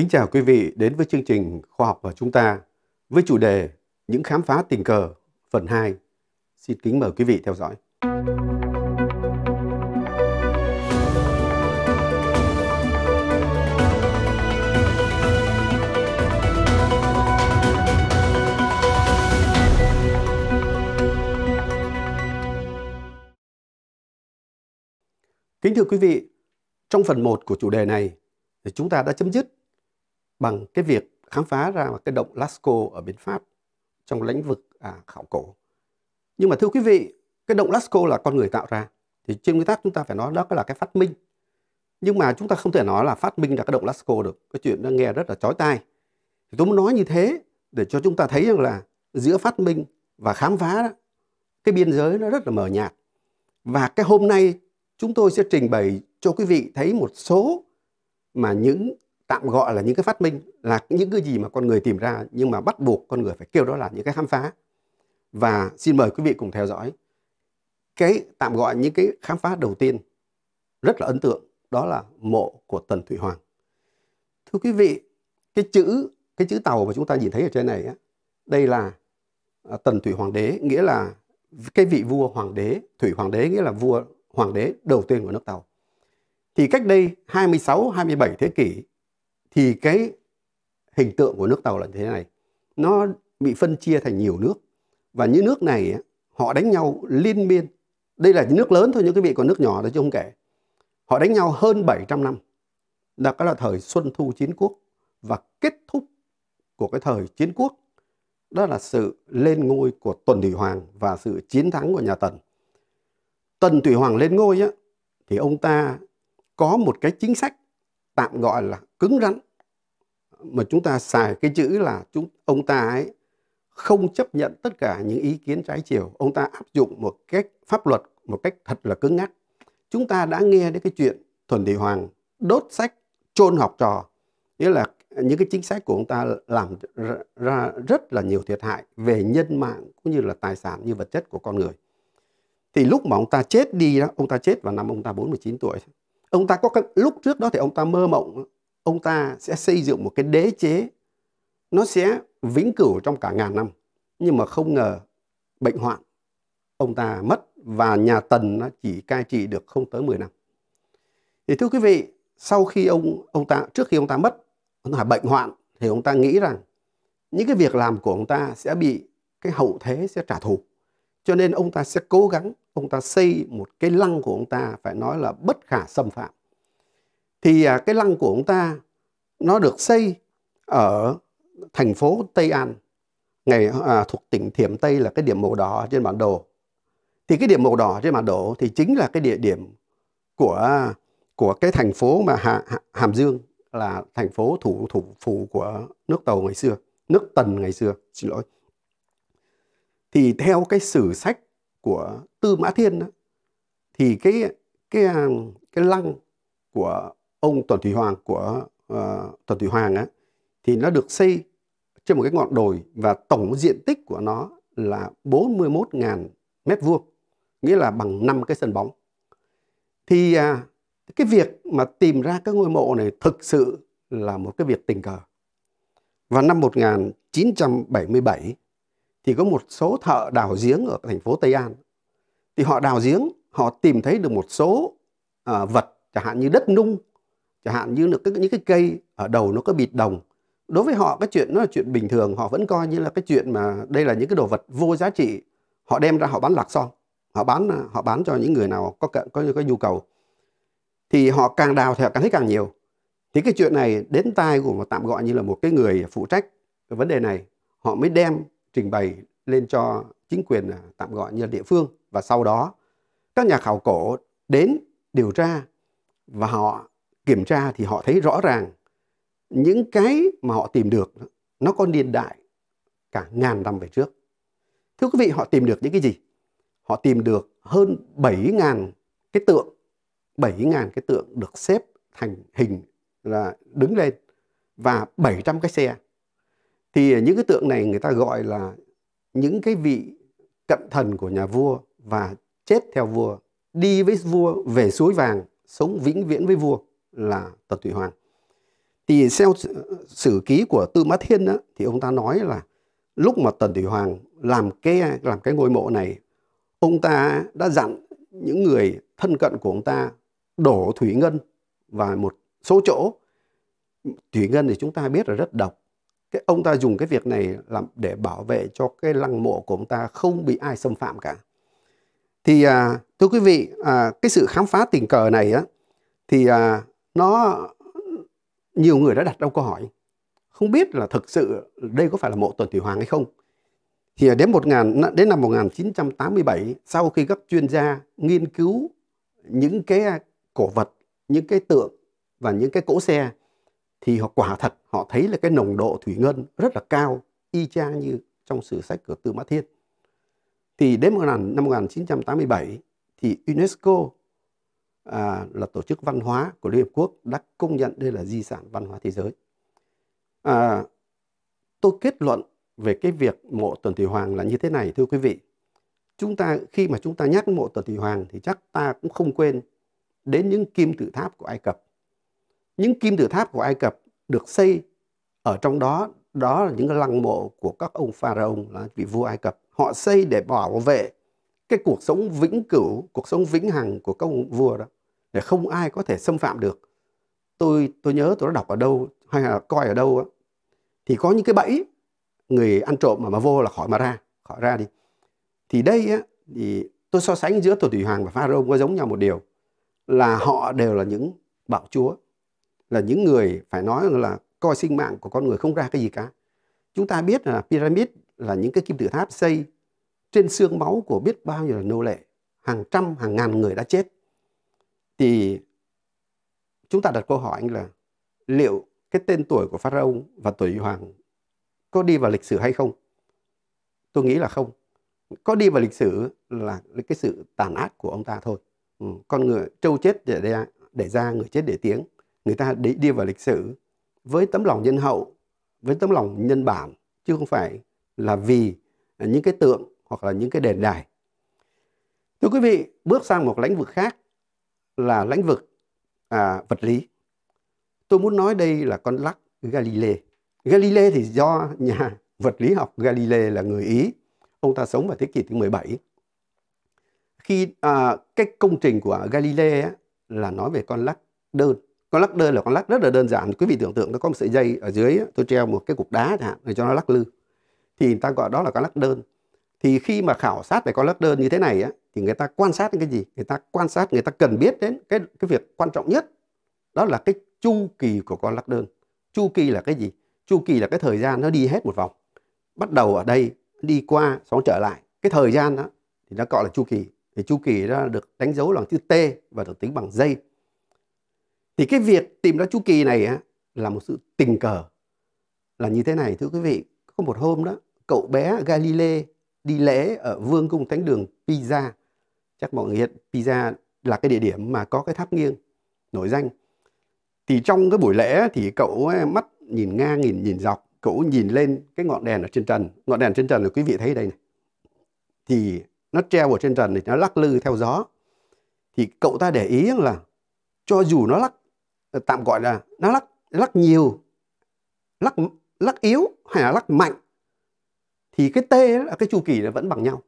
Kính chào quý vị đến với chương trình Khoa học và chúng ta với chủ đề Những khám phá tình cờ phần 2. Xin kính mời quý vị theo dõi. Kính thưa quý vị, trong phần 1 của chủ đề này, chúng ta đã chấm dứt bằng cái việc khám phá ra cái động Lascaux ở bên Pháp trong lĩnh vực à, khảo cổ. Nhưng mà thưa quý vị, cái động Lascaux là con người tạo ra. Thì trên nguyên tắc chúng ta phải nói đó là cái phát minh. Nhưng mà chúng ta không thể nói là phát minh là cái động Lascaux được. Cái chuyện nó nghe rất là chói tai. Thì tôi muốn nói như thế để cho chúng ta thấy rằng là giữa phát minh và khám phá đó, cái biên giới nó rất là mờ nhạt. Và cái hôm nay chúng tôi sẽ trình bày cho quý vị thấy một số mà những tạm gọi là những cái phát minh là những cái gì mà con người tìm ra nhưng mà bắt buộc con người phải kêu đó là những cái khám phá và xin mời quý vị cùng theo dõi cái tạm gọi những cái khám phá đầu tiên rất là ấn tượng đó là mộ của Tần Thủy Hoàng thưa quý vị cái chữ cái chữ tàu mà chúng ta nhìn thấy ở trên này á, đây là à, Tần Thủy Hoàng đế nghĩa là cái vị vua hoàng đế Thủy Hoàng đế nghĩa là vua hoàng đế đầu tiên của nước Tàu thì cách đây 26 27 thế kỷ thì cái hình tượng của nước Tàu là thế này. Nó bị phân chia thành nhiều nước. Và những nước này họ đánh nhau liên miên. Đây là những nước lớn thôi, những cái vị còn nước nhỏ đó chứ không kể. Họ đánh nhau hơn 700 năm. Đó là thời Xuân Thu Chiến Quốc. Và kết thúc của cái thời Chiến Quốc đó là sự lên ngôi của Tuần Thủy Hoàng và sự chiến thắng của nhà Tần. Tần Thủy Hoàng lên ngôi á, thì ông ta có một cái chính sách tạm gọi là cứng rắn mà chúng ta xài cái chữ là chúng ông ta ấy không chấp nhận tất cả những ý kiến trái chiều ông ta áp dụng một cách pháp luật một cách thật là cứng ngắc chúng ta đã nghe đến cái chuyện thuần thị hoàng đốt sách chôn học trò nghĩa là những cái chính sách của ông ta làm ra rất là nhiều thiệt hại về nhân mạng cũng như là tài sản như vật chất của con người thì lúc mà ông ta chết đi đó ông ta chết vào năm ông ta 49 tuổi ông ta có cái, lúc trước đó thì ông ta mơ mộng ông ta sẽ xây dựng một cái đế chế nó sẽ vĩnh cửu trong cả ngàn năm nhưng mà không ngờ bệnh hoạn ông ta mất và nhà Tần nó chỉ cai trị được không tới 10 năm. Thì thưa quý vị, sau khi ông ông ta trước khi ông ta mất, ông ta bệnh hoạn thì ông ta nghĩ rằng những cái việc làm của ông ta sẽ bị cái hậu thế sẽ trả thù. Cho nên ông ta sẽ cố gắng, ông ta xây một cái lăng của ông ta phải nói là bất khả xâm phạm thì à, cái lăng của ông ta nó được xây ở thành phố Tây An ngày à, thuộc tỉnh Thiểm Tây là cái điểm màu đỏ trên bản đồ thì cái điểm màu đỏ trên bản đồ thì chính là cái địa điểm của của cái thành phố mà Hà, Hà, Hàm Dương là thành phố thủ thủ phủ của nước Tàu ngày xưa nước Tần ngày xưa xin lỗi thì theo cái sử sách của Tư Mã Thiên đó, thì cái cái à, cái lăng của ông Tuần Thủy Hoàng của uh, Tuần Thủy Hoàng á thì nó được xây trên một cái ngọn đồi và tổng diện tích của nó là 41.000 mét vuông nghĩa là bằng 5 cái sân bóng thì à, cái việc mà tìm ra các ngôi mộ này thực sự là một cái việc tình cờ và năm 1977 thì có một số thợ đào giếng ở thành phố Tây An thì họ đào giếng họ tìm thấy được một số à, vật chẳng hạn như đất nung chẳng hạn như là cái, những cái cây ở đầu nó có bịt đồng đối với họ cái chuyện nó là chuyện bình thường họ vẫn coi như là cái chuyện mà đây là những cái đồ vật vô giá trị họ đem ra họ bán lạc son họ bán họ bán cho những người nào có có có, có nhu cầu thì họ càng đào thì họ càng thấy càng nhiều thì cái chuyện này đến tai của một tạm gọi như là một cái người phụ trách cái vấn đề này họ mới đem trình bày lên cho chính quyền à, tạm gọi như là địa phương và sau đó các nhà khảo cổ đến điều tra và họ kiểm tra thì họ thấy rõ ràng những cái mà họ tìm được nó có niên đại cả ngàn năm về trước. Thưa quý vị, họ tìm được những cái gì? Họ tìm được hơn 7.000 cái tượng, 7.000 cái tượng được xếp thành hình là đứng lên và 700 cái xe. Thì những cái tượng này người ta gọi là những cái vị cận thần của nhà vua và chết theo vua, đi với vua về suối vàng, sống vĩnh viễn với vua là Tần Thủy Hoàng. Thì theo sử ký của Tư Mã Thiên đó, thì ông ta nói là lúc mà Tần Thủy Hoàng làm cái làm cái ngôi mộ này, ông ta đã dặn những người thân cận của ông ta đổ thủy ngân và một số chỗ. Thủy ngân thì chúng ta biết là rất độc. Cái ông ta dùng cái việc này làm để bảo vệ cho cái lăng mộ của ông ta không bị ai xâm phạm cả. Thì à, thưa quý vị, à, cái sự khám phá tình cờ này á thì à, nó nhiều người đã đặt ra câu hỏi không biết là thực sự đây có phải là mộ Tuần Thủy Hoàng hay không. Thì đến 1000 đến năm 1987 sau khi các chuyên gia nghiên cứu những cái cổ vật, những cái tượng và những cái cỗ xe thì họ quả thật họ thấy là cái nồng độ thủy ngân rất là cao y chang như trong sử sách của Tư Mã Thiên. Thì đến năm 1987 thì UNESCO à, là tổ chức văn hóa của Liên Hợp Quốc đã công nhận đây là di sản văn hóa thế giới. À, tôi kết luận về cái việc mộ Tuần Thủy Hoàng là như thế này thưa quý vị. Chúng ta khi mà chúng ta nhắc mộ Tuần Thủy Hoàng thì chắc ta cũng không quên đến những kim tự tháp của Ai Cập. Những kim tự tháp của Ai Cập được xây ở trong đó đó là những cái lăng mộ của các ông pharaoh là vị vua Ai Cập. Họ xây để bảo vệ cái cuộc sống vĩnh cửu, cuộc sống vĩnh hằng của các ông vua đó để không ai có thể xâm phạm được tôi tôi nhớ tôi đã đọc ở đâu hay là coi ở đâu á thì có những cái bẫy người ăn trộm mà mà vô là khỏi mà ra khỏi ra đi thì đây á thì tôi so sánh giữa tổ thủy hoàng và pharaoh có giống nhau một điều là họ đều là những bảo chúa là những người phải nói là coi sinh mạng của con người không ra cái gì cả chúng ta biết là pyramid là những cái kim tự tháp xây trên xương máu của biết bao nhiêu là nô lệ hàng trăm hàng ngàn người đã chết thì chúng ta đặt câu hỏi là liệu cái tên tuổi của Pharaoh và tuổi hoàng có đi vào lịch sử hay không? Tôi nghĩ là không. Có đi vào lịch sử là cái sự tàn ác của ông ta thôi. Ừ, con người trâu chết để ra, để ra người chết để tiếng. Người ta đi, đi vào lịch sử với tấm lòng nhân hậu, với tấm lòng nhân bản, chứ không phải là vì những cái tượng hoặc là những cái đền đài. Thưa quý vị, bước sang một lĩnh vực khác là lĩnh vực à, vật lý. Tôi muốn nói đây là con lắc Galilei. Galilei thì do nhà vật lý học Galilei là người Ý. Ông ta sống vào thế kỷ thứ 17. Khi à, cái công trình của Galilei là nói về con lắc đơn. Con lắc đơn là con lắc rất là đơn giản. Quý vị tưởng tượng nó có một sợi dây ở dưới, á, tôi treo một cái cục đá chẳng hạn để cho nó lắc lư. Thì người ta gọi đó là con lắc đơn. Thì khi mà khảo sát về con lắc đơn như thế này á, thì người ta quan sát đến cái gì người ta quan sát người ta cần biết đến cái cái việc quan trọng nhất đó là cái chu kỳ của con lắc đơn chu kỳ là cái gì chu kỳ là cái thời gian nó đi hết một vòng bắt đầu ở đây đi qua xong trở lại cái thời gian đó thì nó gọi là chu kỳ thì chu kỳ đó được đánh dấu bằng chữ t và được tính bằng giây thì cái việc tìm ra chu kỳ này á, là một sự tình cờ là như thế này thưa quý vị có một hôm đó cậu bé Galilei đi lễ ở vương cung thánh đường Pisa chắc mọi người hiện Pisa là cái địa điểm mà có cái tháp nghiêng nổi danh thì trong cái buổi lễ thì cậu mắt nhìn ngang nhìn nhìn dọc cậu nhìn lên cái ngọn đèn ở trên trần ngọn đèn trên trần là quý vị thấy đây này thì nó treo ở trên trần thì nó lắc lư theo gió thì cậu ta để ý là cho dù nó lắc ờ, tạm gọi là nó lắc lắc nhiều lắc lắc yếu hay là lắc mạnh thì cái tê là cái chu kỳ nó vẫn bằng nhau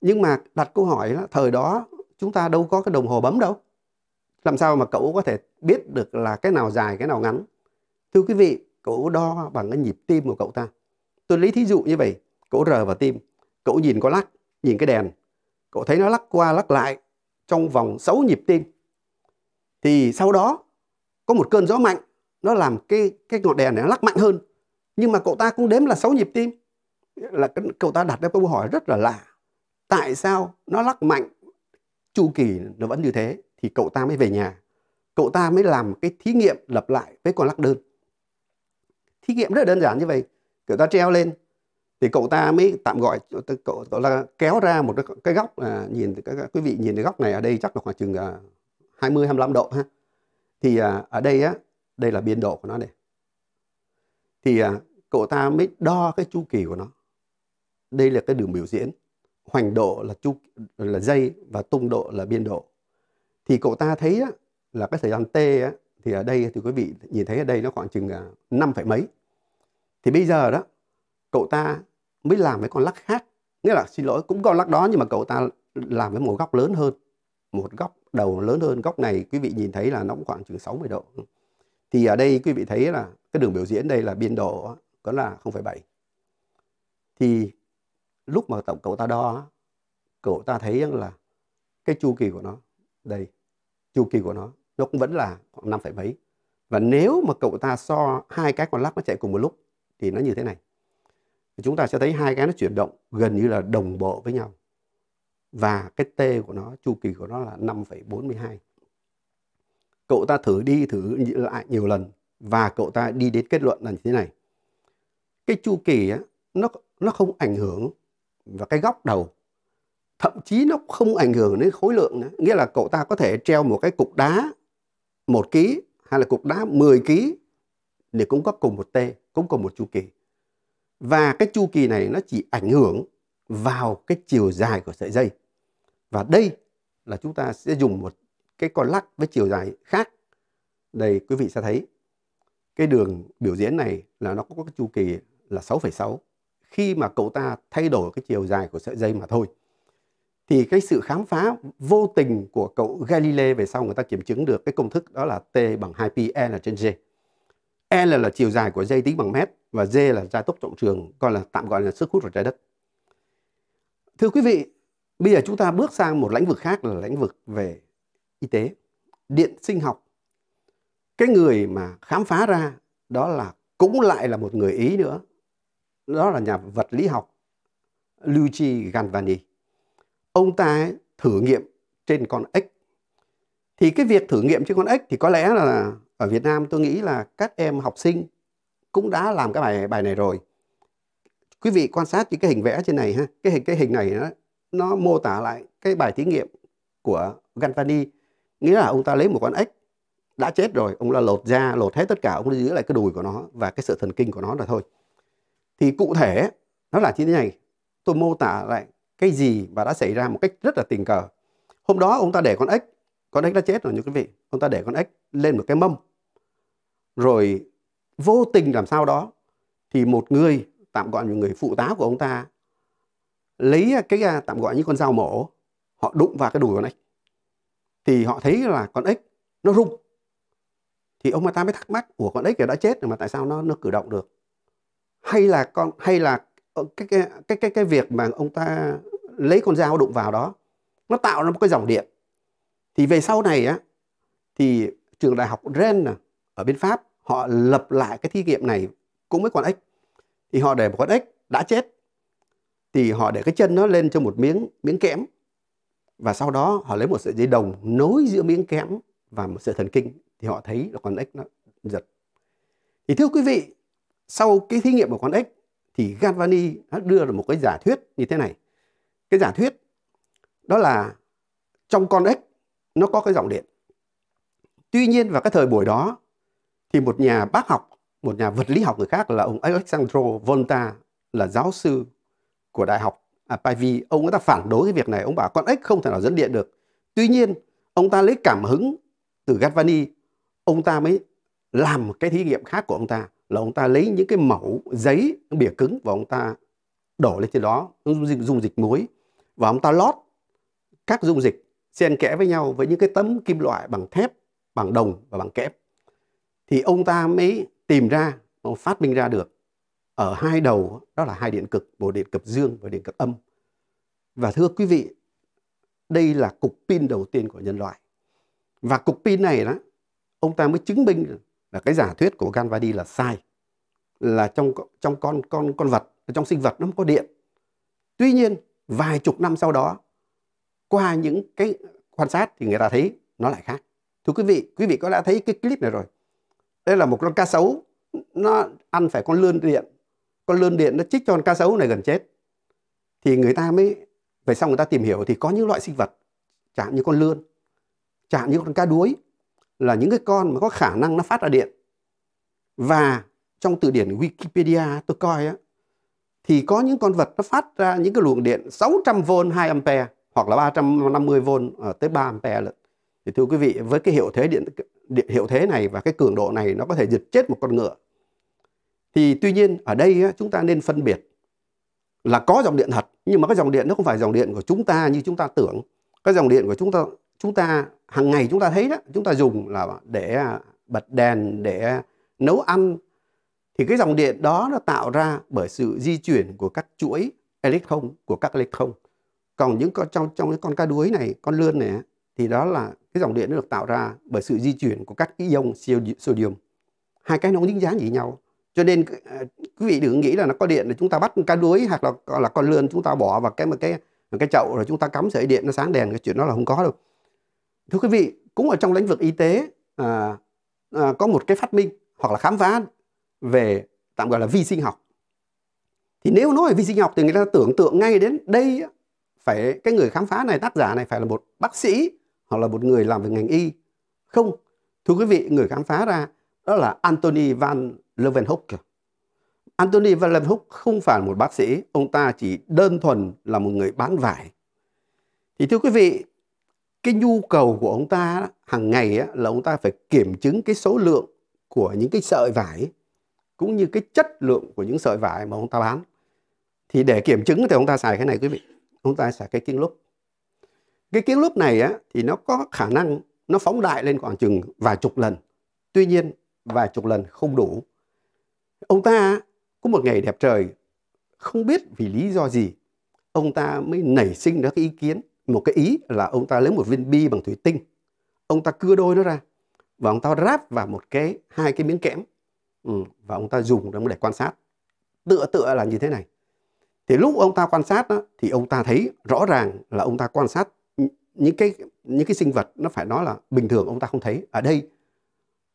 nhưng mà đặt câu hỏi là thời đó chúng ta đâu có cái đồng hồ bấm đâu làm sao mà cậu có thể biết được là cái nào dài cái nào ngắn thưa quý vị cậu đo bằng cái nhịp tim của cậu ta tôi lấy thí dụ như vậy cậu rờ vào tim cậu nhìn có lắc nhìn cái đèn cậu thấy nó lắc qua lắc lại trong vòng 6 nhịp tim thì sau đó có một cơn gió mạnh nó làm cái cái ngọn đèn này nó lắc mạnh hơn nhưng mà cậu ta cũng đếm là 6 nhịp tim là cậu ta đặt ra câu hỏi rất là lạ tại sao nó lắc mạnh chu kỳ nó vẫn như thế thì cậu ta mới về nhà cậu ta mới làm cái thí nghiệm lặp lại với con lắc đơn thí nghiệm rất là đơn giản như vậy cậu ta treo lên thì cậu ta mới tạm gọi cậu, cậu ta kéo ra một cái, góc à, nhìn các, các quý vị nhìn cái góc này ở đây chắc là khoảng chừng à, 20 25 độ ha. Thì à, ở đây á đây là biên độ của nó này. Thì à, cậu ta mới đo cái chu kỳ của nó. Đây là cái đường biểu diễn hoành độ là chu là dây và tung độ là biên độ thì cậu ta thấy á, là cái thời gian t á, thì ở đây thì quý vị nhìn thấy ở đây nó khoảng chừng à, năm phẩy mấy thì bây giờ đó cậu ta mới làm với con lắc khác nghĩa là xin lỗi cũng con lắc đó nhưng mà cậu ta làm với một góc lớn hơn một góc đầu lớn hơn góc này quý vị nhìn thấy là nó cũng khoảng chừng 60 độ thì ở đây quý vị thấy là cái đường biểu diễn đây là biên độ có là 0,7 thì lúc mà tổng cậu ta đo cậu ta thấy rằng là cái chu kỳ của nó đây chu kỳ của nó nó cũng vẫn là khoảng năm phẩy mấy và nếu mà cậu ta so hai cái con lắc nó chạy cùng một lúc thì nó như thế này chúng ta sẽ thấy hai cái nó chuyển động gần như là đồng bộ với nhau và cái t của nó chu kỳ của nó là 5,42 cậu ta thử đi thử lại nhiều lần và cậu ta đi đến kết luận là như thế này cái chu kỳ á, nó nó không ảnh hưởng và cái góc đầu thậm chí nó không ảnh hưởng đến khối lượng nữa. nghĩa là cậu ta có thể treo một cái cục đá một ký hay là cục đá 10 ký để cũng có cùng một t cũng cùng một chu kỳ và cái chu kỳ này nó chỉ ảnh hưởng vào cái chiều dài của sợi dây và đây là chúng ta sẽ dùng một cái con lắc với chiều dài khác đây quý vị sẽ thấy cái đường biểu diễn này là nó có cái chu kỳ là 6,6 khi mà cậu ta thay đổi cái chiều dài của sợi dây mà thôi. Thì cái sự khám phá vô tình của cậu Galileo về sau người ta kiểm chứng được cái công thức đó là T bằng 2pi L trên G. L là chiều dài của dây tính bằng mét và G là gia tốc trọng trường, còn là tạm gọi là sức hút của trái đất. Thưa quý vị, bây giờ chúng ta bước sang một lĩnh vực khác là lĩnh vực về y tế, điện sinh học. Cái người mà khám phá ra đó là cũng lại là một người Ý nữa đó là nhà vật lý học Luigi Galvani. Ông ta thử nghiệm trên con ếch. Thì cái việc thử nghiệm trên con ếch thì có lẽ là ở Việt Nam tôi nghĩ là các em học sinh cũng đã làm cái bài bài này rồi. Quý vị quan sát những cái hình vẽ trên này ha, cái hình cái hình này nó nó mô tả lại cái bài thí nghiệm của Galvani, nghĩa là ông ta lấy một con ếch đã chết rồi, ông là lột da, lột hết tất cả, ông giữ lại cái đùi của nó và cái sợi thần kinh của nó là thôi thì cụ thể nó là như thế này tôi mô tả lại cái gì và đã xảy ra một cách rất là tình cờ hôm đó ông ta để con ếch con ếch đã chết rồi như quý vị ông ta để con ếch lên một cái mâm rồi vô tình làm sao đó thì một người tạm gọi là người phụ tá của ông ta lấy cái à, tạm gọi như con dao mổ họ đụng vào cái đùi con ếch thì họ thấy là con ếch nó rung thì ông ta mới thắc mắc của con ếch đã chết rồi mà tại sao nó nó cử động được hay là con hay là ờ, cái cái cái cái, việc mà ông ta lấy con dao đụng vào đó nó tạo ra một cái dòng điện thì về sau này á thì trường đại học Rennes ở bên Pháp họ lập lại cái thí nghiệm này cũng với con ếch thì họ để một con ếch đã chết thì họ để cái chân nó lên cho một miếng miếng kẽm và sau đó họ lấy một sợi dây đồng nối giữa miếng kẽm và một sợi thần kinh thì họ thấy là con ếch nó giật thì thưa quý vị sau cái thí nghiệm của con ếch thì Galvani đã đưa ra một cái giả thuyết như thế này. Cái giả thuyết đó là trong con ếch nó có cái dòng điện. Tuy nhiên vào cái thời buổi đó thì một nhà bác học, một nhà vật lý học người khác là ông Alexandro Volta là giáo sư của đại học à, Pivy, ông ấy ta phản đối cái việc này, ông bảo con ếch không thể nào dẫn điện được. Tuy nhiên, ông ta lấy cảm hứng từ Galvani, ông ta mới làm cái thí nghiệm khác của ông ta là ông ta lấy những cái mẫu giấy bìa cứng và ông ta đổ lên trên đó dung dịch, dung dịch muối và ông ta lót các dung dịch xen kẽ với nhau với những cái tấm kim loại bằng thép, bằng đồng và bằng kẽm. Thì ông ta mới tìm ra, ông phát minh ra được ở hai đầu đó là hai điện cực, một điện cực dương và điện cực âm. Và thưa quý vị, đây là cục pin đầu tiên của nhân loại. Và cục pin này đó, ông ta mới chứng minh là cái giả thuyết của Ganvadi là sai là trong trong con con con vật trong sinh vật nó không có điện tuy nhiên vài chục năm sau đó qua những cái quan sát thì người ta thấy nó lại khác thưa quý vị quý vị có đã thấy cái clip này rồi đây là một con cá sấu nó ăn phải con lươn điện con lươn điện nó chích cho con cá sấu này gần chết thì người ta mới về sau người ta tìm hiểu thì có những loại sinh vật chẳng như con lươn chẳng như con cá đuối là những cái con mà có khả năng nó phát ra điện. Và trong từ điển Wikipedia tôi coi á, thì có những con vật nó phát ra những cái luồng điện 600V 2 ampere hoặc là 350V ờ, tới 3 ampere lận. Thì thưa quý vị, với cái hiệu thế điện, điện hiệu thế này và cái cường độ này nó có thể giật chết một con ngựa. Thì tuy nhiên ở đây á, chúng ta nên phân biệt là có dòng điện thật nhưng mà cái dòng điện nó không phải dòng điện của chúng ta như chúng ta tưởng. Cái dòng điện của chúng ta chúng ta hàng ngày chúng ta thấy đó chúng ta dùng là để à, bật đèn để nấu ăn thì cái dòng điện đó nó tạo ra bởi sự di chuyển của các chuỗi electron của các electron còn những con trong trong cái con cá đuối này con lươn này thì đó là cái dòng điện nó được tạo ra bởi sự di chuyển của các ion sodium hai cái nó không dính dáng gì nhau cho nên ờ, quý vị đừng nghĩ là nó có điện là chúng ta bắt cá đuối hoặc là là con lươn chúng ta bỏ vào cái một cái một cái chậu rồi chúng ta cắm sợi điện nó sáng đèn cái chuyện đó là không có đâu thưa quý vị cũng ở trong lĩnh vực y tế à, à, có một cái phát minh hoặc là khám phá về tạm gọi là vi sinh học thì nếu nói về vi sinh học thì người ta tưởng tượng ngay đến đây phải cái người khám phá này tác giả này phải là một bác sĩ hoặc là một người làm về ngành y không thưa quý vị người khám phá ra đó là Anthony van Leeuwenhoek Anthony van Leeuwenhoek không phải một bác sĩ ông ta chỉ đơn thuần là một người bán vải thì thưa quý vị cái nhu cầu của ông ta hàng ngày đó, là ông ta phải kiểm chứng cái số lượng của những cái sợi vải cũng như cái chất lượng của những sợi vải mà ông ta bán thì để kiểm chứng thì ông ta xài cái này quý vị ông ta xài cái kiến lúp cái kiến lúp này á, thì nó có khả năng nó phóng đại lên khoảng chừng vài chục lần tuy nhiên vài chục lần không đủ ông ta có một ngày đẹp trời không biết vì lý do gì ông ta mới nảy sinh ra cái ý kiến một cái ý là ông ta lấy một viên bi bằng thủy tinh ông ta cưa đôi nó ra và ông ta ráp vào một cái hai cái miếng kẽm ừ, và ông ta dùng để quan sát tựa tựa là như thế này thì lúc ông ta quan sát đó, thì ông ta thấy rõ ràng là ông ta quan sát những cái những cái sinh vật nó phải nói là bình thường ông ta không thấy ở đây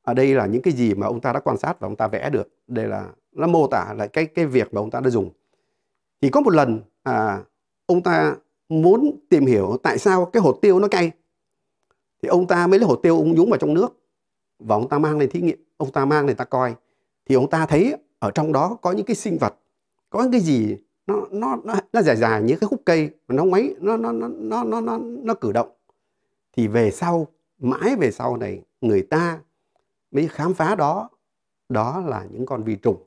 ở đây là những cái gì mà ông ta đã quan sát và ông ta vẽ được đây là nó mô tả lại cái cái việc mà ông ta đã dùng thì có một lần à, ông ta muốn tìm hiểu tại sao cái hột tiêu nó cay thì ông ta mới lấy hột tiêu ông nhúng vào trong nước và ông ta mang lên thí nghiệm ông ta mang lên ta coi thì ông ta thấy ở trong đó có những cái sinh vật có những cái gì nó nó nó, nó dài dài như cái khúc cây mà nó ngoáy nó nó nó nó nó nó, nó cử động thì về sau mãi về sau này người ta mới khám phá đó đó là những con vi trùng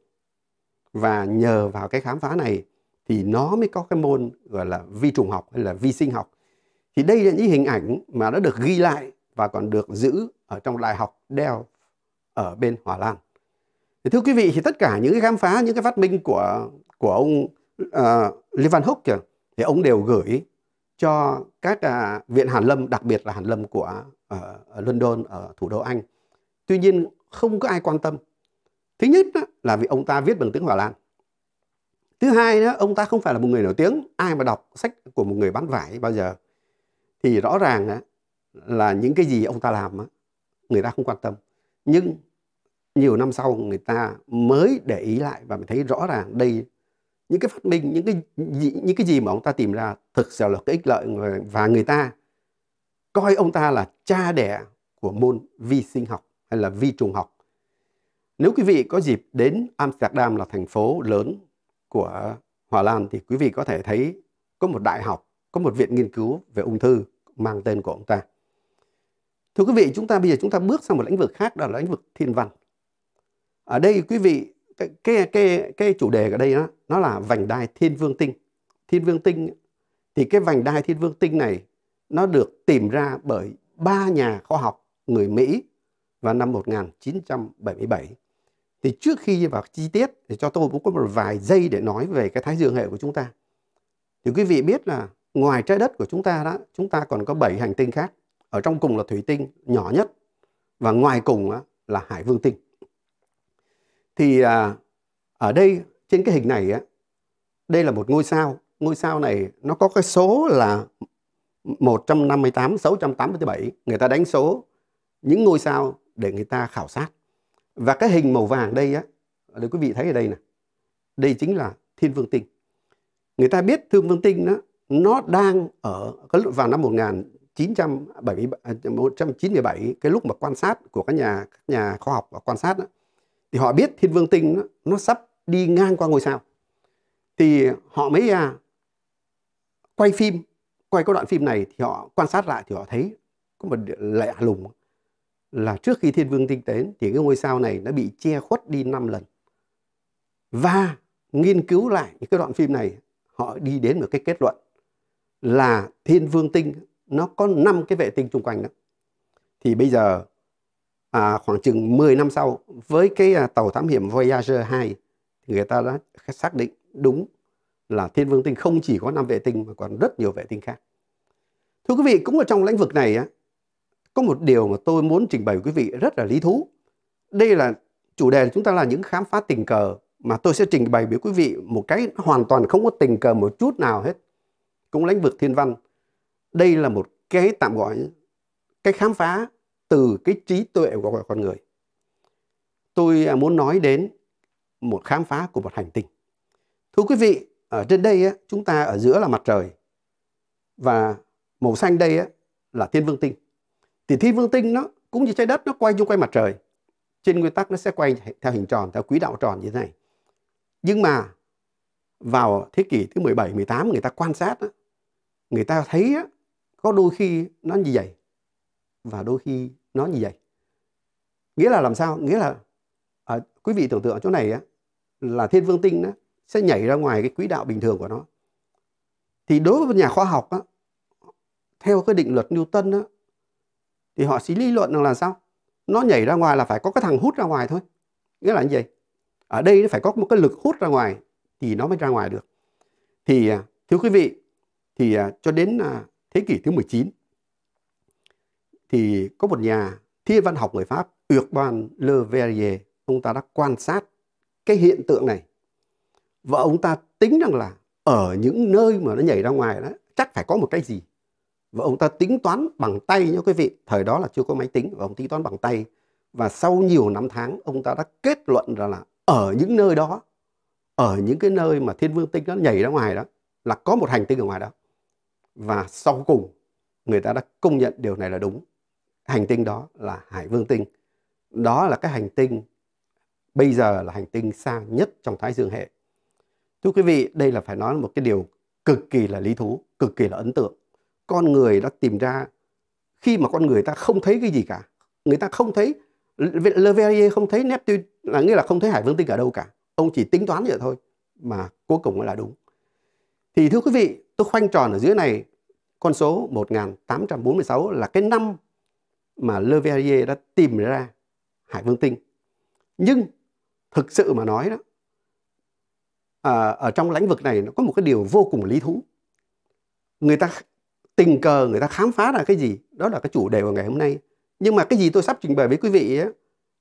và nhờ vào cái khám phá này thì nó mới có cái môn gọi là vi trùng học hay là vi sinh học. Thì đây là những hình ảnh mà đã được ghi lại và còn được giữ ở trong đại học Delft ở bên Hòa Lan. Thì thưa quý vị thì tất cả những cái khám phá, những cái phát minh của của ông uh, ờ, Levan Hook thì ông đều gửi cho các uh, viện Hàn Lâm, đặc biệt là Hàn Lâm của uh, ở London ở thủ đô Anh. Tuy nhiên không có ai quan tâm. Thứ nhất là vì ông ta viết bằng tiếng Hòa Lan thứ hai nữa ông ta không phải là một người nổi tiếng ai mà đọc sách của một người bán vải bao giờ thì rõ ràng là những cái gì ông ta làm người ta không quan tâm nhưng nhiều năm sau người ta mới để ý lại và mình thấy rõ ràng đây những cái phát minh những cái những cái gì mà ông ta tìm ra thực sự là cái ích lợi và người ta coi ông ta là cha đẻ của môn vi sinh học hay là vi trùng học nếu quý vị có dịp đến Amsterdam là thành phố lớn của Hòa Lan thì quý vị có thể thấy có một đại học, có một viện nghiên cứu về ung thư mang tên của ông ta. Thưa quý vị, chúng ta bây giờ chúng ta bước sang một lĩnh vực khác đó là lĩnh vực thiên văn. Ở đây quý vị cái cái cái, cái chủ đề ở đây đó, nó là vành đai thiên vương tinh. Thiên vương tinh thì cái vành đai thiên vương tinh này nó được tìm ra bởi ba nhà khoa học người Mỹ vào năm 1977. Thì trước khi vào chi tiết thì cho tôi cũng có một vài giây để nói về cái thái dương hệ của chúng ta. Thì quý vị biết là ngoài trái đất của chúng ta đó, chúng ta còn có 7 hành tinh khác. Ở trong cùng là thủy tinh nhỏ nhất và ngoài cùng là hải vương tinh. Thì à, ở đây trên cái hình này á, đây là một ngôi sao. Ngôi sao này nó có cái số là 158, 687. Người ta đánh số những ngôi sao để người ta khảo sát. Và cái hình màu vàng đây á, để quý vị thấy ở đây này, đây chính là thiên vương tinh. Người ta biết thiên vương tinh đó, nó đang ở vào năm 1977, 1997 à, cái lúc mà quan sát của các nhà các nhà khoa học và quan sát đó, thì họ biết thiên vương tinh đó, nó sắp đi ngang qua ngôi sao thì họ mới à, quay phim quay cái đoạn phim này thì họ quan sát lại thì họ thấy có một lạ lùng là trước khi thiên vương tinh tế thì cái ngôi sao này nó bị che khuất đi 5 lần. Và nghiên cứu lại những cái đoạn phim này họ đi đến một cái kết luận là thiên vương tinh nó có 5 cái vệ tinh xung quanh đó. Thì bây giờ à, khoảng chừng 10 năm sau với cái à, tàu thám hiểm Voyager 2 thì người ta đã xác định đúng là thiên vương tinh không chỉ có 5 vệ tinh mà còn rất nhiều vệ tinh khác. Thưa quý vị, cũng ở trong lĩnh vực này á, có một điều mà tôi muốn trình bày với quý vị rất là lý thú. Đây là chủ đề chúng ta là những khám phá tình cờ mà tôi sẽ trình bày với quý vị một cái hoàn toàn không có tình cờ một chút nào hết. Cũng lĩnh vực thiên văn. Đây là một cái tạm gọi cái khám phá từ cái trí tuệ của con người. Tôi à, muốn nói đến một khám phá của một hành tinh. Thưa quý vị, ở trên đây chúng ta ở giữa là mặt trời và màu xanh đây là thiên vương tinh thì thiên vương tinh nó cũng như trái đất nó quay chung quanh mặt trời trên nguyên tắc nó sẽ quay theo hình tròn theo quỹ đạo tròn như thế này nhưng mà vào thế kỷ thứ 17, 18 người ta quan sát đó, người ta thấy đó, có đôi khi nó như vậy và đôi khi nó như vậy nghĩa là làm sao nghĩa là à, quý vị tưởng tượng ở chỗ này á, là thiên vương tinh đó, sẽ nhảy ra ngoài cái quỹ đạo bình thường của nó thì đối với nhà khoa học á, theo cái định luật Newton á, thì họ sẽ lý luận rằng là sao nó nhảy ra ngoài là phải có cái thằng hút ra ngoài thôi nghĩa là như vậy ở đây nó phải có một cái lực hút ra ngoài thì nó mới ra ngoài được thì à, thưa quý vị thì à, cho đến à, thế kỷ thứ 19 thì có một nhà thiên văn học người Pháp Urban Le Verrier ông ta đã quan sát cái hiện tượng này và ông ta tính rằng là ở những nơi mà nó nhảy ra ngoài đó chắc phải có một cái gì và ông ta tính toán bằng tay nha quý vị thời đó là chưa có máy tính và ông tính toán bằng tay và sau nhiều năm tháng ông ta đã kết luận ra là ở những nơi đó ở những cái nơi mà thiên vương tinh nó nhảy ra ngoài đó là có một hành tinh ở ngoài đó và sau cùng người ta đã công nhận điều này là đúng hành tinh đó là hải vương tinh đó là cái hành tinh bây giờ là hành tinh xa nhất trong thái dương hệ thưa quý vị đây là phải nói là một cái điều cực kỳ là lý thú cực kỳ là ấn tượng con người đã tìm ra khi mà con người ta không thấy cái gì cả người ta không thấy Le Verrier không thấy Neptune là nghĩa là không thấy hải vương tinh ở đâu cả ông chỉ tính toán vậy thôi mà cuối cùng là đúng thì thưa quý vị tôi khoanh tròn ở dưới này con số 1846 là cái năm mà Le Verrier đã tìm ra hải vương tinh nhưng thực sự mà nói đó à, ở trong lĩnh vực này nó có một cái điều vô cùng lý thú người ta tình cờ người ta khám phá ra cái gì đó là cái chủ đề của ngày hôm nay nhưng mà cái gì tôi sắp trình bày với quý vị ấy,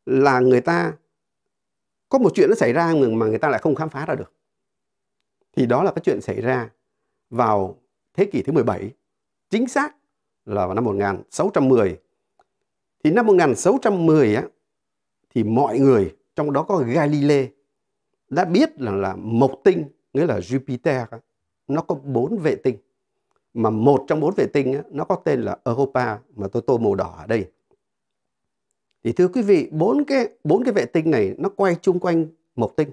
là người ta có một chuyện nó xảy ra mà người ta lại không khám phá ra được thì đó là cái chuyện xảy ra vào thế kỷ thứ 17 chính xác là vào năm 1610 thì năm 1610 á, thì mọi người trong đó có Galilei đã biết là là mộc tinh nghĩa là Jupiter nó có bốn vệ tinh mà một trong bốn vệ tinh ấy, nó có tên là Europa mà tôi tô màu đỏ ở đây. Thì thưa quý vị, bốn cái bốn cái vệ tinh này nó quay chung quanh một tinh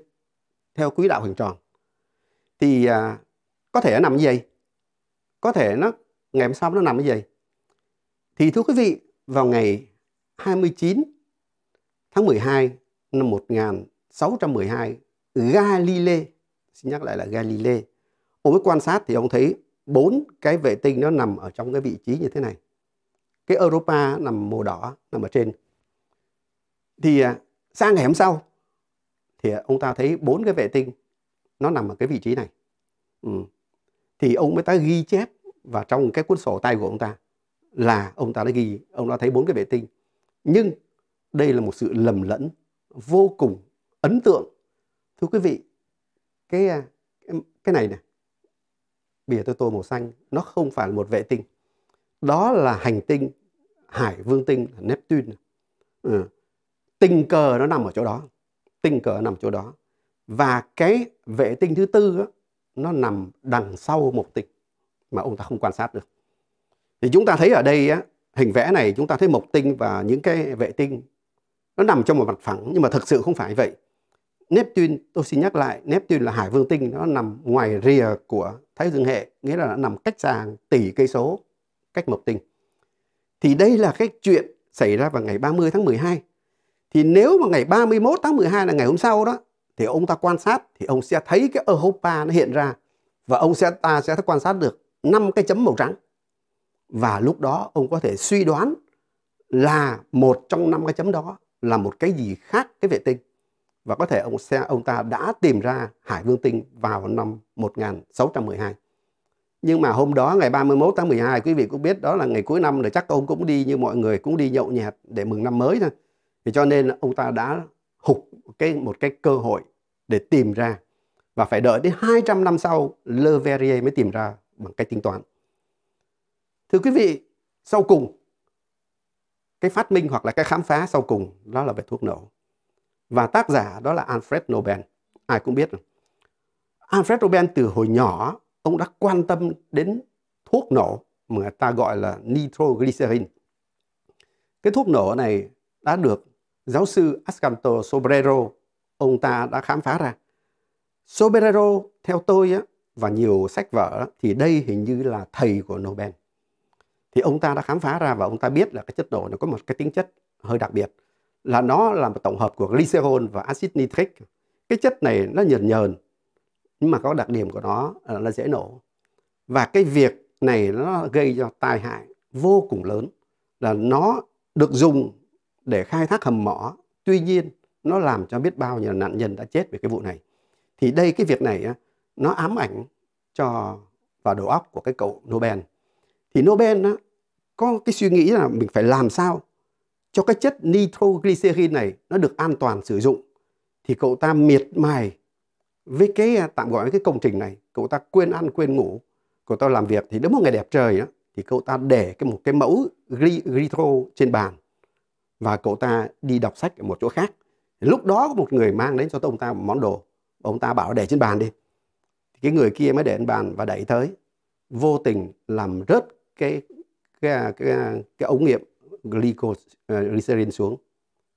theo quỹ đạo hình tròn. Thì à, có thể nó nằm dày, có thể nó ngày hôm sau nó nằm ở dày. Thì thưa quý vị, vào ngày 29 tháng 12 năm 1612, Galilei, xin nhắc lại là Galilei, ông ấy quan sát thì ông thấy bốn cái vệ tinh nó nằm ở trong cái vị trí như thế này cái Europa nằm màu đỏ nằm ở trên thì à, sang ngày hôm sau thì à, ông ta thấy bốn cái vệ tinh nó nằm ở cái vị trí này ừ. thì ông mới ta ghi chép và trong cái cuốn sổ tay của ông ta là ông ta đã ghi ông đã thấy bốn cái vệ tinh nhưng đây là một sự lầm lẫn vô cùng ấn tượng thưa quý vị cái cái, à, cái này này bìa tôi tô màu xanh nó không phải là một vệ tinh đó là hành tinh hải vương tinh là neptune ừ. tình cờ nó nằm ở chỗ đó tình cờ nằm chỗ đó và cái vệ tinh thứ tư đó, nó nằm đằng sau một tinh mà ông ta không quan sát được thì chúng ta thấy ở đây á, hình vẽ này chúng ta thấy mộc tinh và những cái vệ tinh nó nằm trong một mặt phẳng nhưng mà thực sự không phải vậy Neptune tôi xin nhắc lại Neptune là hải vương tinh nó nằm ngoài rìa của Thái Dương hệ nghĩa là nó nằm cách xa tỷ cây số cách Mộc Tinh thì đây là cái chuyện xảy ra vào ngày 30 tháng 12 thì nếu mà ngày 31 tháng 12 là ngày hôm sau đó thì ông ta quan sát thì ông sẽ thấy cái Europa nó hiện ra và ông sẽ ta sẽ quan sát được năm cái chấm màu trắng và lúc đó ông có thể suy đoán là một trong năm cái chấm đó là một cái gì khác cái vệ tinh và có thể ông xe ông ta đã tìm ra Hải Vương Tinh vào năm 1612. Nhưng mà hôm đó ngày 31 tháng 12 quý vị cũng biết đó là ngày cuối năm rồi chắc ông cũng đi như mọi người cũng đi nhậu nhẹt để mừng năm mới thôi. Thì cho nên ông ta đã hụt cái một cái cơ hội để tìm ra và phải đợi đến 200 năm sau Le Verrier mới tìm ra bằng cách tính toán. Thưa quý vị, sau cùng cái phát minh hoặc là cái khám phá sau cùng đó là về thuốc nổ và tác giả đó là Alfred Nobel. Ai cũng biết. Alfred Nobel từ hồi nhỏ ông đã quan tâm đến thuốc nổ mà người ta gọi là nitroglycerin. Cái thuốc nổ này đã được giáo sư Ascanto Sobrero ông ta đã khám phá ra. Sobrero theo tôi á, và nhiều sách vở thì đây hình như là thầy của Nobel. Thì ông ta đã khám phá ra và ông ta biết là cái chất nổ nó có một cái tính chất hơi đặc biệt là nó là một tổng hợp của glycerol và axit nitric. Cái chất này nó nhờn nhờn nhưng mà có đặc điểm của nó là nó dễ nổ. Và cái việc này nó gây cho tai hại vô cùng lớn là nó được dùng để khai thác hầm mỏ. Tuy nhiên nó làm cho biết bao nhiêu nạn nhân đã chết về cái vụ này. Thì đây cái việc này nó ám ảnh cho vào đầu óc của cái cậu Nobel. Thì Nobel có cái suy nghĩ là mình phải làm sao cho cái chất nitroglycerin này nó được an toàn sử dụng thì cậu ta miệt mài với cái à, tạm gọi cái công trình này cậu ta quên ăn quên ngủ cậu ta làm việc thì đến một ngày đẹp trời đó thì cậu ta để cái một cái mẫu gritro trên bàn và cậu ta đi đọc sách ở một chỗ khác lúc đó có một người mang đến cho ông ta một món đồ ông ta bảo để trên bàn đi thì cái người kia mới để trên bàn và đẩy tới vô tình làm rớt cái cái à, cái, à, cái ống nghiệm glycerin xuống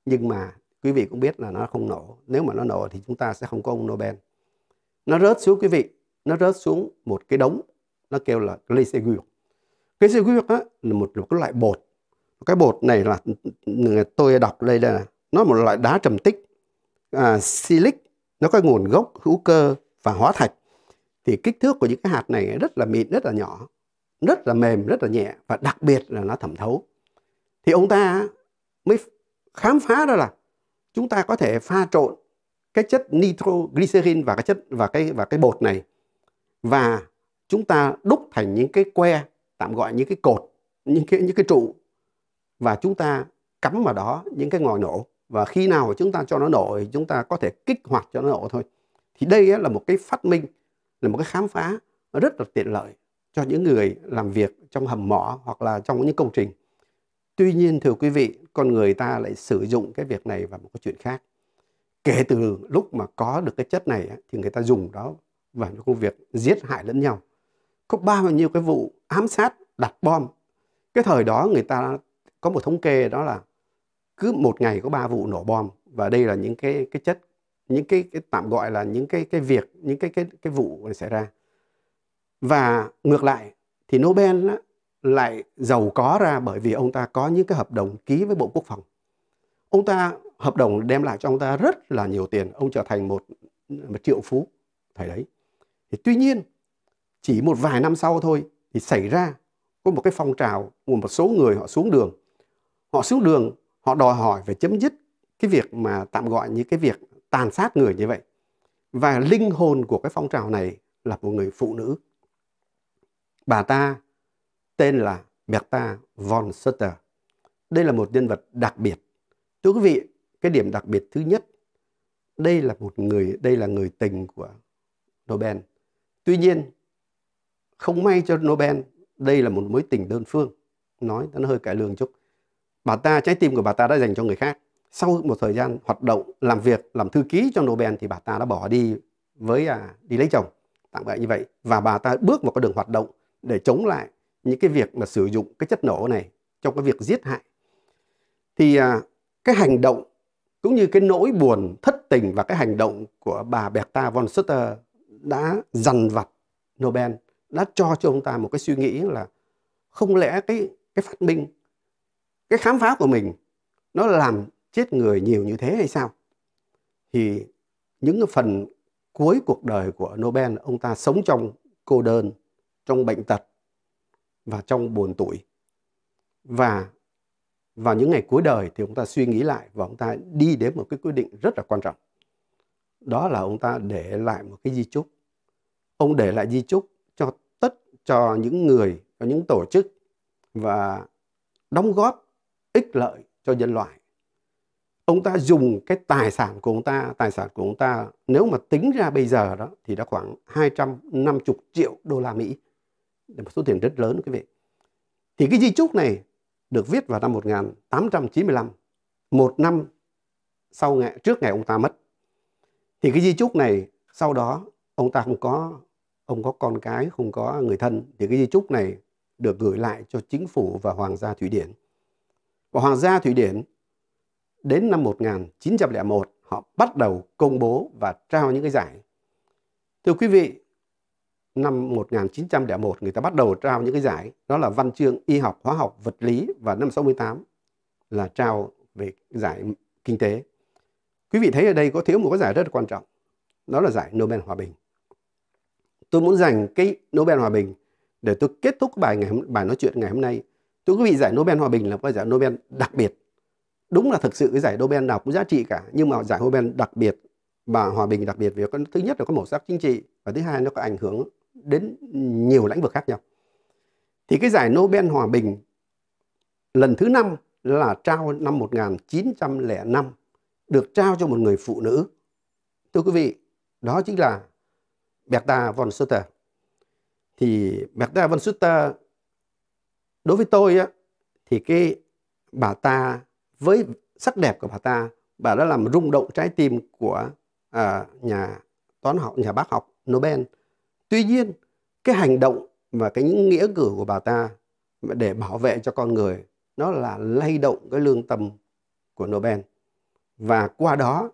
nhưng mà quý vị cũng biết là nó không nổ nếu mà nó nổ thì chúng ta sẽ không có ông Nobel nó rớt xuống quý vị nó rớt xuống một cái đống nó kêu là glycerin glycerin á là một, một cái loại bột cái bột này là tôi đọc đây là nó là một loại đá trầm tích à, silic nó có nguồn gốc hữu cơ và hóa thạch thì kích thước của những cái hạt này rất là mịn rất là nhỏ rất là mềm rất là nhẹ và đặc biệt là nó thẩm thấu thì ông ta mới khám phá ra là chúng ta có thể pha trộn cái chất nitroglycerin và cái chất và cái và cái bột này và chúng ta đúc thành những cái que tạm gọi những cái cột những cái những cái trụ và chúng ta cắm vào đó những cái ngòi nổ và khi nào chúng ta cho nó nổ thì chúng ta có thể kích hoạt cho nó nổ thôi thì đây là một cái phát minh là một cái khám phá rất là tiện lợi cho những người làm việc trong hầm mỏ hoặc là trong những công trình Tuy nhiên thưa quý vị, con người ta lại sử dụng cái việc này vào một cái chuyện khác. Kể từ lúc mà có được cái chất này thì người ta dùng đó vào những công việc giết hại lẫn nhau. Có bao nhiêu cái vụ ám sát, đặt bom. Cái thời đó người ta có một thống kê đó là cứ một ngày có ba vụ nổ bom và đây là những cái cái chất những cái, cái tạm gọi là những cái cái việc những cái cái cái vụ xảy ra và ngược lại thì Nobel lại giàu có ra bởi vì ông ta có những cái hợp đồng ký với Bộ Quốc phòng. Ông ta hợp đồng đem lại cho ông ta rất là nhiều tiền, ông trở thành một, một triệu phú thời đấy. Thì tuy nhiên chỉ một vài năm sau thôi thì xảy ra có một cái phong trào của một số người họ xuống đường. Họ xuống đường, họ đòi hỏi về chấm dứt cái việc mà tạm gọi như cái việc tàn sát người như vậy. Và linh hồn của cái phong trào này là một người phụ nữ. Bà ta tên là Bertha von Sutter. Đây là một nhân vật đặc biệt. Thưa quý vị, cái điểm đặc biệt thứ nhất, đây là một người, đây là người tình của Nobel. Tuy nhiên, không may cho Nobel, đây là một mối tình đơn phương. Nói nó hơi cải lương chút. Bà ta, trái tim của bà ta đã dành cho người khác. Sau một thời gian hoạt động, làm việc, làm thư ký cho Nobel thì bà ta đã bỏ đi với à, đi lấy chồng. Tạm gọi như vậy. Và bà ta bước vào con đường hoạt động để chống lại những cái việc mà sử dụng cái chất nổ này trong cái việc giết hại thì à, cái hành động cũng như cái nỗi buồn thất tình và cái hành động của bà Bertha von Sutter đã dằn vặt Nobel đã cho cho ông ta một cái suy nghĩ là không lẽ cái cái phát minh cái khám phá của mình nó làm chết người nhiều như thế hay sao thì những phần cuối cuộc đời của Nobel ông ta sống trong cô đơn trong bệnh tật và trong buồn tuổi và vào những ngày cuối đời thì chúng ta suy nghĩ lại và chúng ta đi đến một cái quyết định rất là quan trọng đó là ông ta để lại một cái di chúc ông để lại di chúc cho tất cho những người cho những tổ chức và đóng góp ích lợi cho nhân loại ông ta dùng cái tài sản của ông ta tài sản của ông ta nếu mà tính ra bây giờ đó thì đã khoảng 250 triệu đô la Mỹ một số tiền rất lớn quý vị thì cái di chúc này được viết vào năm 1895 một năm sau ngày, trước ngày ông ta mất thì cái di chúc này sau đó ông ta không có ông có con cái không có người thân thì cái di chúc này được gửi lại cho chính phủ và hoàng gia Thụy Điển và hoàng gia Thụy Điển đến năm 1901 họ bắt đầu công bố và trao những cái giải thưa quý vị năm 1901 người ta bắt đầu trao những cái giải đó là văn chương y học hóa học vật lý và năm 68 là trao về giải kinh tế quý vị thấy ở đây có thiếu một cái giải rất là quan trọng đó là giải Nobel hòa bình tôi muốn dành cái Nobel hòa bình để tôi kết thúc bài ngày bài nói chuyện ngày hôm nay tôi quý vị giải Nobel hòa bình là một giải Nobel đặc biệt đúng là thực sự cái giải Nobel nào cũng giá trị cả nhưng mà giải Nobel đặc biệt và hòa bình đặc biệt vì có, thứ nhất là có màu sắc chính trị và thứ hai nó có ảnh hưởng đến nhiều lĩnh vực khác nhau. Thì cái giải Nobel Hòa Bình lần thứ năm là trao năm 1905 được trao cho một người phụ nữ. Thưa quý vị, đó chính là Bertha von Sutter. Thì Bertha von Sutter đối với tôi á, thì cái bà ta với sắc đẹp của bà ta bà đã làm rung động trái tim của à, nhà toán học nhà bác học Nobel Tuy nhiên, cái hành động và cái những nghĩa cử của bà ta để bảo vệ cho con người nó là lay động cái lương tâm của Nobel. Và qua đó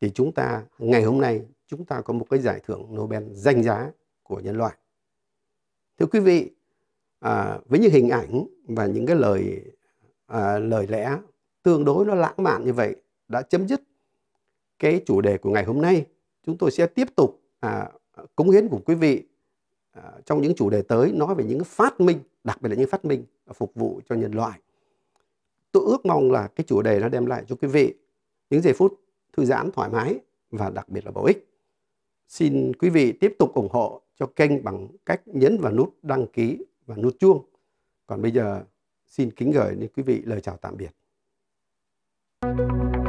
thì chúng ta ngày hôm nay chúng ta có một cái giải thưởng Nobel danh giá của nhân loại. Thưa quý vị, à, với những hình ảnh và những cái lời à, lời lẽ tương đối nó lãng mạn như vậy đã chấm dứt cái chủ đề của ngày hôm nay. Chúng tôi sẽ tiếp tục à, cống hiến của quý vị à, trong những chủ đề tới nói về những phát minh, đặc biệt là những phát minh phục vụ cho nhân loại. Tôi ước mong là cái chủ đề nó đem lại cho quý vị những giây phút thư giãn thoải mái và đặc biệt là bổ ích. Xin quý vị tiếp tục ủng hộ cho kênh bằng cách nhấn vào nút đăng ký và nút chuông. Còn bây giờ xin kính gửi đến quý vị lời chào tạm biệt. Thank you.